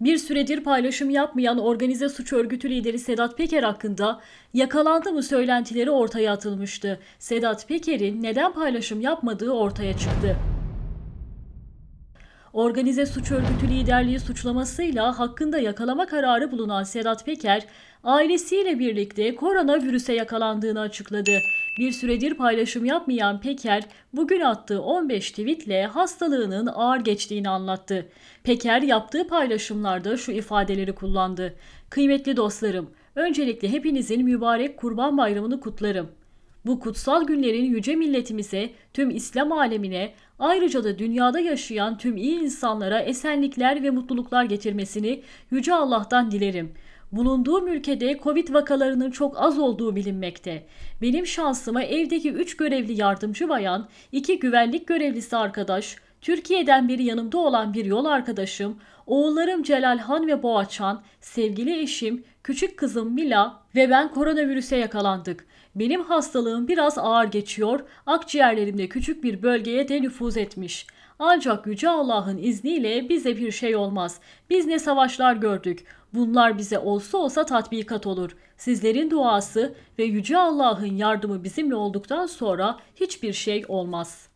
Bir süredir paylaşım yapmayan organize suç örgütü lideri Sedat Peker hakkında yakalandı mı söylentileri ortaya atılmıştı. Sedat Peker'in neden paylaşım yapmadığı ortaya çıktı organize suç örgütü liderliği suçlamasıyla hakkında yakalama kararı bulunan Sedat Peker, ailesiyle birlikte koronavirüse yakalandığını açıkladı. Bir süredir paylaşım yapmayan Peker, bugün attığı 15 tweetle hastalığının ağır geçtiğini anlattı. Peker yaptığı paylaşımlarda şu ifadeleri kullandı. Kıymetli dostlarım, öncelikle hepinizin mübarek kurban bayramını kutlarım. Bu kutsal günlerin yüce milletimize, tüm İslam alemine, ayrıca da dünyada yaşayan tüm iyi insanlara esenlikler ve mutluluklar getirmesini yüce Allah'tan dilerim. Bulunduğum ülkede Covid vakalarının çok az olduğu bilinmekte. Benim şansıma evdeki 3 görevli yardımcı bayan, 2 güvenlik görevlisi arkadaş, Türkiye'den biri yanımda olan bir yol arkadaşım, oğullarım Celalhan ve Boğaçan, sevgili eşim, küçük kızım Mila ve ben koronavirüse yakalandık. Benim hastalığım biraz ağır geçiyor, akciğerlerimde küçük bir bölgeye de nüfuz etmiş.'' Ancak Yüce Allah'ın izniyle bize bir şey olmaz. Biz ne savaşlar gördük. Bunlar bize olsa olsa tatbikat olur. Sizlerin duası ve Yüce Allah'ın yardımı bizimle olduktan sonra hiçbir şey olmaz.''